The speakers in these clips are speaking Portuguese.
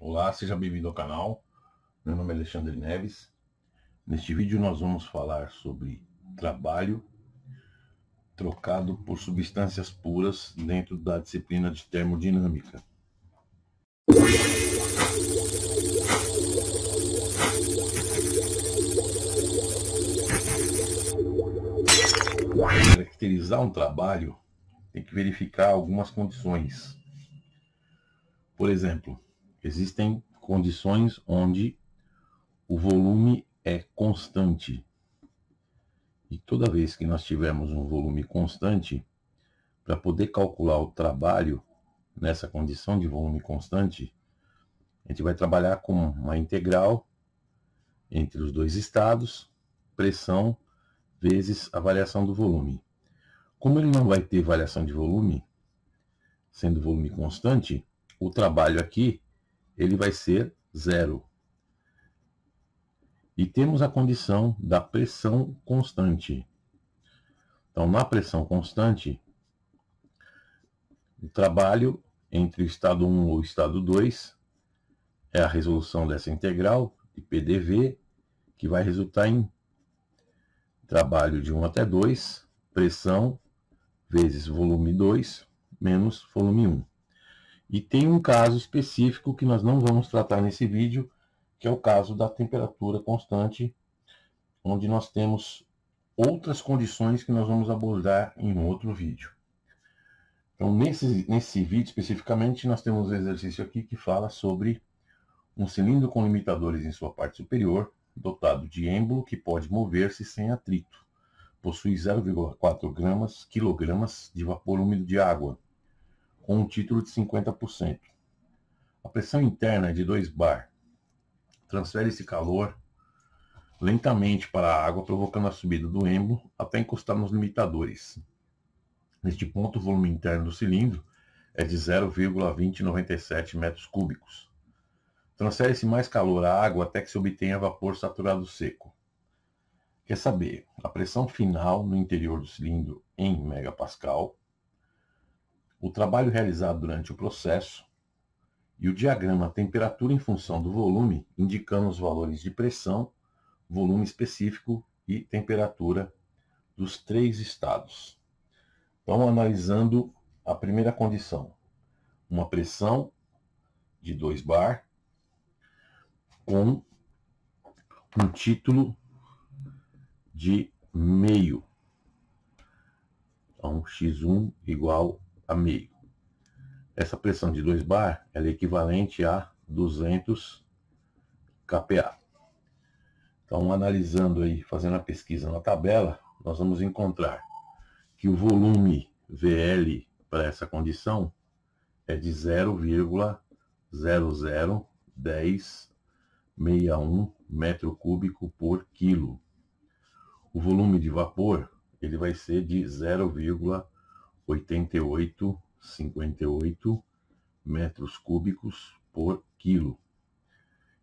Olá, seja bem-vindo ao canal. Meu nome é Alexandre Neves. Neste vídeo nós vamos falar sobre trabalho trocado por substâncias puras dentro da disciplina de termodinâmica. Para caracterizar um trabalho, tem que verificar algumas condições. Por exemplo, Existem condições onde o volume é constante. E toda vez que nós tivermos um volume constante, para poder calcular o trabalho nessa condição de volume constante, a gente vai trabalhar com uma integral entre os dois estados, pressão vezes a variação do volume. Como ele não vai ter variação de volume, sendo volume constante, o trabalho aqui ele vai ser zero. E temos a condição da pressão constante. Então, na pressão constante, o trabalho entre o estado 1 ou o estado 2 é a resolução dessa integral, de PDV, que vai resultar em trabalho de 1 até 2, pressão vezes volume 2, menos volume 1. E tem um caso específico que nós não vamos tratar nesse vídeo, que é o caso da temperatura constante, onde nós temos outras condições que nós vamos abordar em outro vídeo. Então, nesse, nesse vídeo especificamente, nós temos um exercício aqui que fala sobre um cilindro com limitadores em sua parte superior, dotado de êmbolo que pode mover-se sem atrito. Possui 0,4 gramas, quilogramas de vapor úmido de água, com um título de 50%. A pressão interna é de 2 bar. Transfere esse calor lentamente para a água, provocando a subida do embo até encostar nos limitadores. Neste ponto, o volume interno do cilindro é de 0,2097 metros cúbicos. Transfere-se mais calor à água até que se obtenha vapor saturado seco. Quer saber, a pressão final no interior do cilindro em megapascal o trabalho realizado durante o processo e o diagrama temperatura em função do volume, indicando os valores de pressão, volume específico e temperatura dos três estados. Então, analisando a primeira condição, uma pressão de 2 bar com um título de meio. Então, x1 igual amigo. Essa pressão de 2 bar é equivalente a 200 kPa. Então, analisando aí, fazendo a pesquisa na tabela, nós vamos encontrar que o volume VL para essa condição é de 0,001061 metro cúbico por quilo. O volume de vapor ele vai ser de 0,0010 88, 58 metros cúbicos por quilo.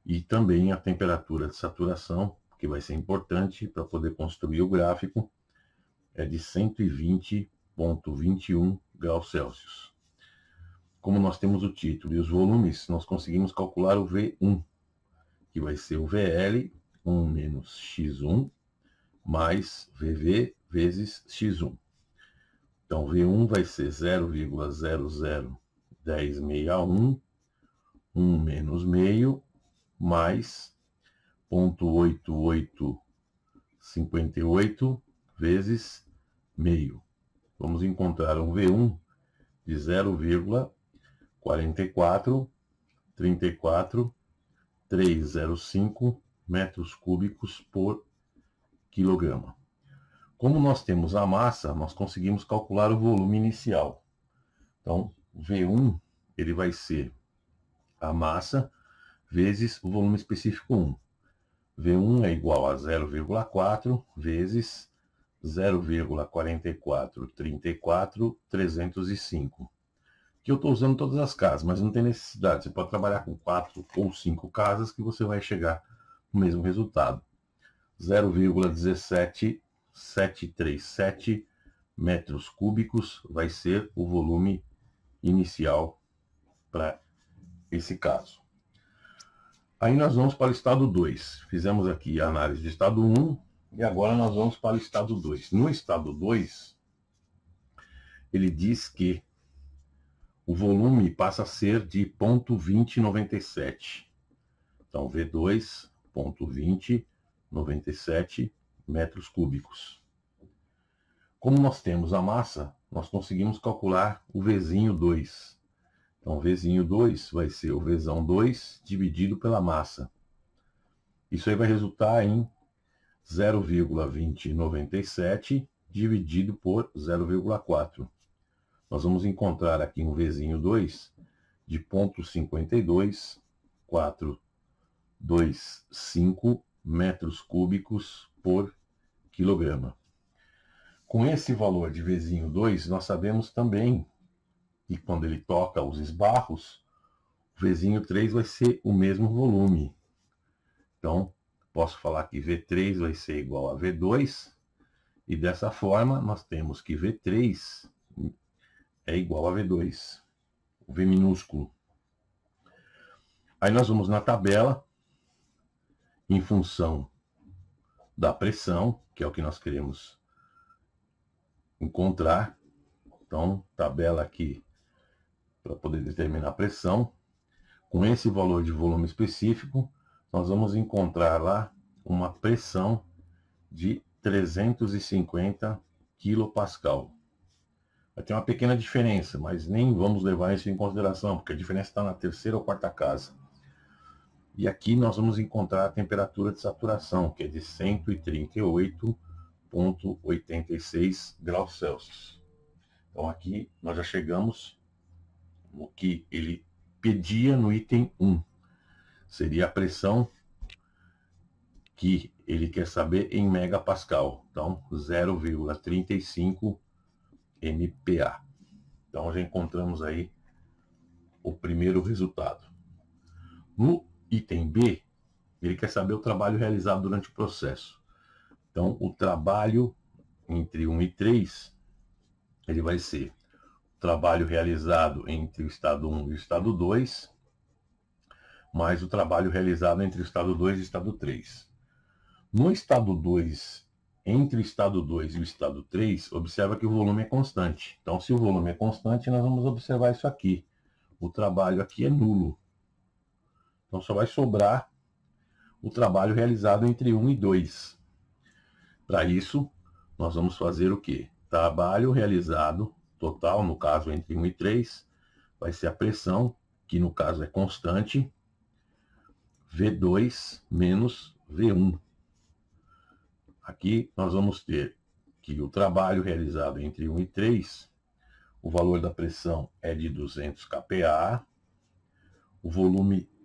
E também a temperatura de saturação, que vai ser importante para poder construir o gráfico, é de 120,21 graus Celsius. Como nós temos o título e os volumes, nós conseguimos calcular o V1, que vai ser o VL, 1 menos X1, mais VV vezes X1. Então, V1 vai ser 0,001061, 1 menos meio, mais 0,8858 vezes meio. Vamos encontrar um V1 de 0,4434305 305 metros cúbicos por quilograma. Como nós temos a massa, nós conseguimos calcular o volume inicial. Então, V1 ele vai ser a massa vezes o volume específico 1. V1 é igual a 0,4 vezes 0,4434,305. Que eu estou usando todas as casas, mas não tem necessidade. Você pode trabalhar com 4 ou 5 casas que você vai chegar no mesmo resultado. 0,17 737 metros cúbicos vai ser o volume inicial para esse caso. Aí nós vamos para o estado 2. Fizemos aqui a análise do estado 1 um, e agora nós vamos para o estado 2. No estado 2, ele diz que o volume passa a ser de 0.2097. Então, V2, 0.2097 metros cúbicos. Como nós temos a massa, nós conseguimos calcular o Vzinho 2. Então, Vzinho 2 vai ser o Vzão 2 dividido pela massa. Isso aí vai resultar em 0,2097 dividido por 0,4. Nós vamos encontrar aqui um Vzinho 2 de 0,52425 metros cúbicos por quilograma. Com esse valor de vizinho 2, nós sabemos também que quando ele toca os esbarros, o vizinho 3 vai ser o mesmo volume. Então, posso falar que V3 vai ser igual a V2, e dessa forma nós temos que V3 é igual a V2, o V minúsculo. Aí nós vamos na tabela, em função da pressão, que é o que nós queremos encontrar. Então, tabela aqui para poder determinar a pressão. Com esse valor de volume específico, nós vamos encontrar lá uma pressão de 350 kPa. Vai ter uma pequena diferença, mas nem vamos levar isso em consideração, porque a diferença está na terceira ou quarta casa. E aqui nós vamos encontrar a temperatura de saturação, que é de 138,86 graus Celsius. Então aqui nós já chegamos no que ele pedia no item 1. Seria a pressão que ele quer saber em megapascal. Então 0,35 MPa. Então já encontramos aí o primeiro resultado. No item B, ele quer saber o trabalho realizado durante o processo. Então, o trabalho entre 1 e 3, ele vai ser o trabalho realizado entre o estado 1 e o estado 2, mais o trabalho realizado entre o estado 2 e o estado 3. No estado 2, entre o estado 2 e o estado 3, observa que o volume é constante. Então, se o volume é constante, nós vamos observar isso aqui. O trabalho aqui é nulo. Então só vai sobrar o trabalho realizado entre 1 e 2. Para isso, nós vamos fazer o quê? Trabalho realizado total, no caso entre 1 e 3, vai ser a pressão, que no caso é constante, V2 menos V1. Aqui nós vamos ter que o trabalho realizado entre 1 e 3, o valor da pressão é de 200 kPa, o volume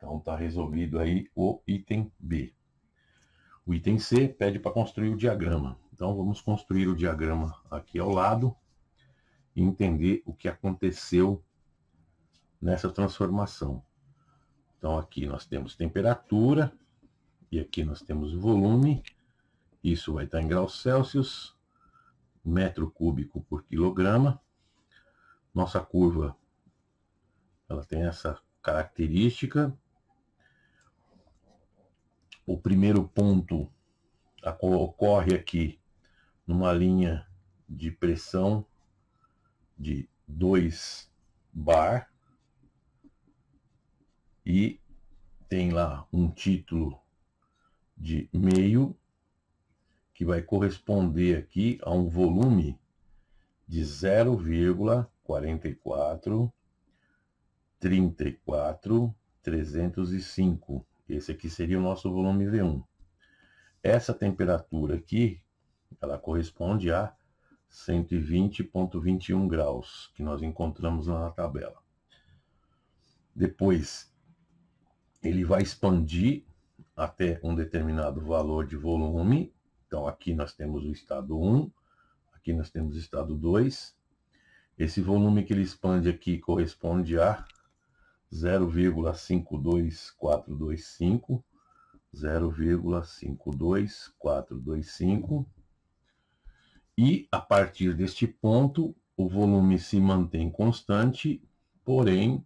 Então está resolvido aí o item B. O item C pede para construir o diagrama. Então vamos construir o diagrama aqui ao lado e entender o que aconteceu nessa transformação. Então aqui nós temos temperatura e aqui nós temos volume. Isso vai estar tá em graus Celsius, metro cúbico por quilograma. Nossa curva ela tem essa característica o primeiro ponto ocorre aqui numa linha de pressão de 2 bar e tem lá um título de meio que vai corresponder aqui a um volume de 0,4434305 esse aqui seria o nosso volume V1. Essa temperatura aqui, ela corresponde a 120.21 graus, que nós encontramos lá na tabela. Depois, ele vai expandir até um determinado valor de volume. Então, aqui nós temos o estado 1, aqui nós temos o estado 2. Esse volume que ele expande aqui corresponde a 0,52425, 0,52425. E a partir deste ponto, o volume se mantém constante, porém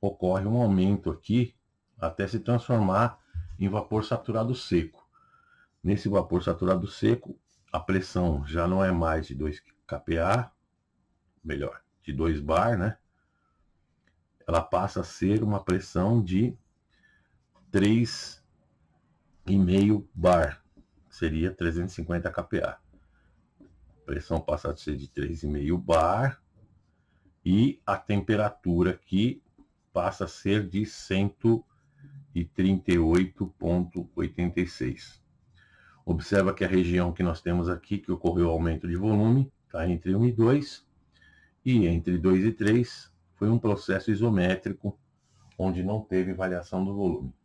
ocorre um aumento aqui até se transformar em vapor saturado seco. Nesse vapor saturado seco, a pressão já não é mais de 2 kPa, melhor, de 2 bar, né? ela passa a ser uma pressão de 3,5 bar, seria 350 kPa. A pressão passa a ser de 3,5 bar e a temperatura aqui passa a ser de 138,86. Observa que a região que nós temos aqui, que ocorreu aumento de volume, está entre 1 e 2, e entre 2 e 3 foi um processo isométrico, onde não teve variação do volume.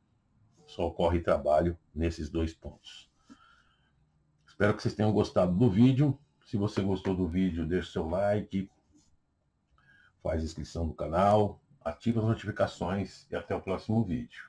Só ocorre trabalho nesses dois pontos. Espero que vocês tenham gostado do vídeo. Se você gostou do vídeo, deixe seu like, faz inscrição no canal, ativa as notificações e até o próximo vídeo.